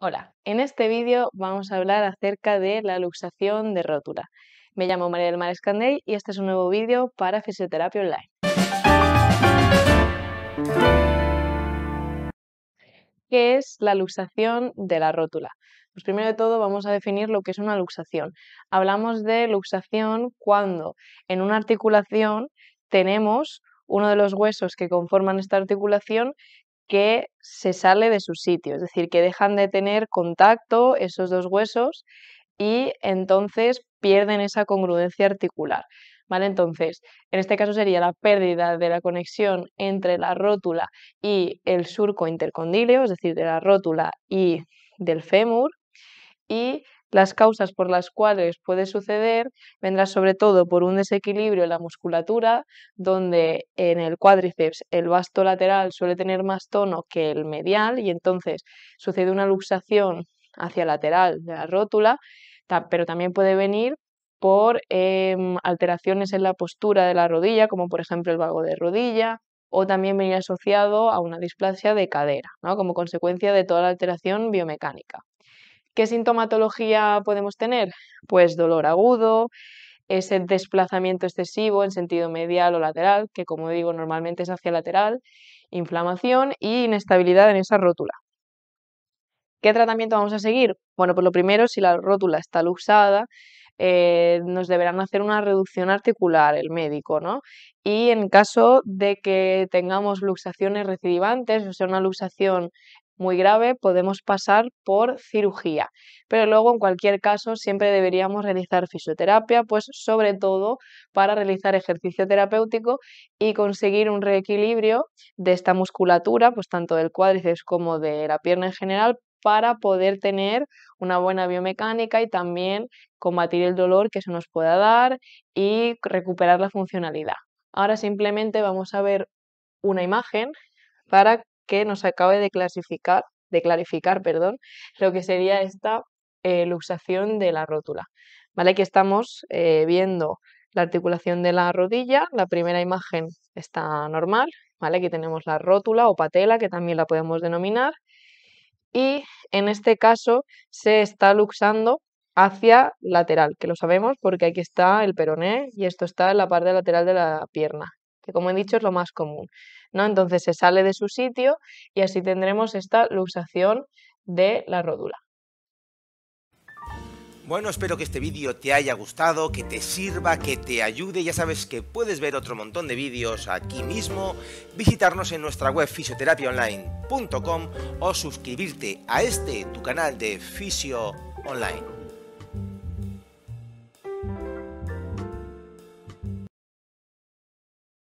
Hola, en este vídeo vamos a hablar acerca de la luxación de rótula. Me llamo María del Mar Escandey y este es un nuevo vídeo para Fisioterapia Online. ¿Qué es la luxación de la rótula? Pues primero de todo vamos a definir lo que es una luxación. Hablamos de luxación cuando en una articulación tenemos uno de los huesos que conforman esta articulación que se sale de su sitio, es decir, que dejan de tener contacto esos dos huesos y entonces pierden esa congruencia articular. ¿Vale? Entonces, en este caso sería la pérdida de la conexión entre la rótula y el surco intercondíleo es decir, de la rótula y del fémur, y las causas por las cuales puede suceder vendrá sobre todo por un desequilibrio en la musculatura, donde en el cuádriceps el vasto lateral suele tener más tono que el medial y entonces sucede una luxación hacia lateral de la rótula, pero también puede venir por em, alteraciones en la postura de la rodilla, como por ejemplo el vago de rodilla, o también venir asociado a una displasia de cadera, como consecuencia de toda la alteración biomecánica. ¿Qué sintomatología podemos tener? Pues dolor agudo, ese desplazamiento excesivo en sentido medial o lateral, que como digo normalmente es hacia lateral, inflamación y inestabilidad en esa rótula. ¿Qué tratamiento vamos a seguir? Bueno, pues lo primero, si la rótula está luxada, eh, nos deberán hacer una reducción articular el médico, ¿no? Y en caso de que tengamos luxaciones recidivantes, o sea, una luxación muy grave podemos pasar por cirugía. Pero luego, en cualquier caso, siempre deberíamos realizar fisioterapia, pues sobre todo para realizar ejercicio terapéutico y conseguir un reequilibrio de esta musculatura, pues tanto del cuádriceps como de la pierna en general, para poder tener una buena biomecánica y también combatir el dolor que se nos pueda dar y recuperar la funcionalidad. Ahora simplemente vamos a ver una imagen para que nos acabe de clasificar, de clarificar, perdón, lo que sería esta eh, luxación de la rótula. ¿Vale? Aquí estamos eh, viendo la articulación de la rodilla. La primera imagen está normal, ¿vale? Aquí tenemos la rótula o patela, que también la podemos denominar. Y en este caso se está luxando hacia lateral, que lo sabemos porque aquí está el peroné y esto está en la parte lateral de la pierna como he dicho es lo más común. Entonces se sale de su sitio y así tendremos esta luxación de la ródula. Bueno, espero que este vídeo te haya gustado, que te sirva, que te ayude. Ya sabes que puedes ver otro montón de vídeos aquí mismo, visitarnos en nuestra web fisioterapiaonline.com o suscribirte a este, tu canal de Fisio Online.